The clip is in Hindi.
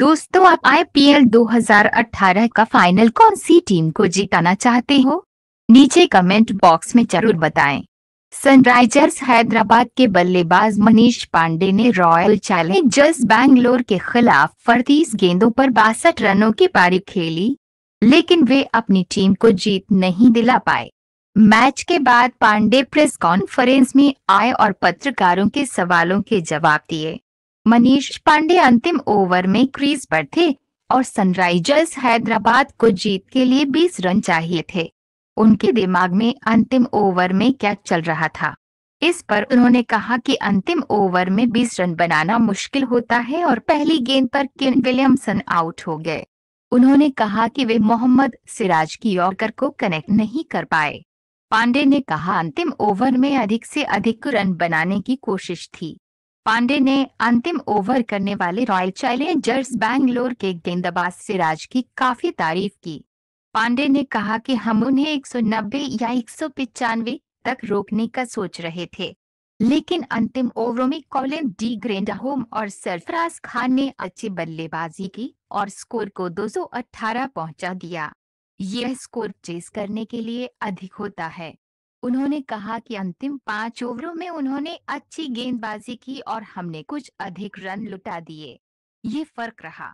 दोस्तों आप आईपीएल 2018 का फाइनल कौन सी टीम को जिताना चाहते हो नीचे कमेंट बॉक्स में जरूर बताएं। सनराइजर्स हैदराबाद के बल्लेबाज मनीष पांडे ने रॉयल चैलेंजर्स बैंगलोर के खिलाफ फड़तीस गेंदों पर बासठ रनों की पारी खेली लेकिन वे अपनी टीम को जीत नहीं दिला पाए मैच के बाद पांडे प्रेस कॉन्फ्रेंस में आए और पत्रकारों के सवालों के जवाब दिए मनीष पांडे अंतिम ओवर में क्रीज पर थे और सनराइजर्स हैदराबाद को जीत के लिए 20 रन चाहिए थे उनके दिमाग में अंतिम ओवर में क्या चल रहा था इस पर उन्होंने कहा कि अंतिम ओवर में 20 रन बनाना मुश्किल होता है और पहली गेंद पर किन विलियमसन आउट हो गए उन्होंने कहा कि वे मोहम्मद सिराज की यॉर्कर को कनेक्ट नहीं कर पाए पांडे ने कहा अंतिम ओवर में अधिक से अधिक रन बनाने की कोशिश थी पांडे ने अंतिम ओवर करने वाले रॉयल चैलेंजर्स बैंगलोर के गेंदबाज सिराज की काफी तारीफ की पांडे ने कहा कि हम उन्हें एक या एक तक रोकने का सोच रहे थे लेकिन अंतिम ओवरों में कॉलिन डी ग्रेंडाहोम और सरफराज खान ने अच्छी बल्लेबाजी की और स्कोर को 218 पहुंचा दिया यह स्कोर चेस करने के लिए अधिक होता है उन्होंने कहा कि अंतिम पांच ओवरों में उन्होंने अच्छी गेंदबाजी की और हमने कुछ अधिक रन लुटा दिए ये फर्क रहा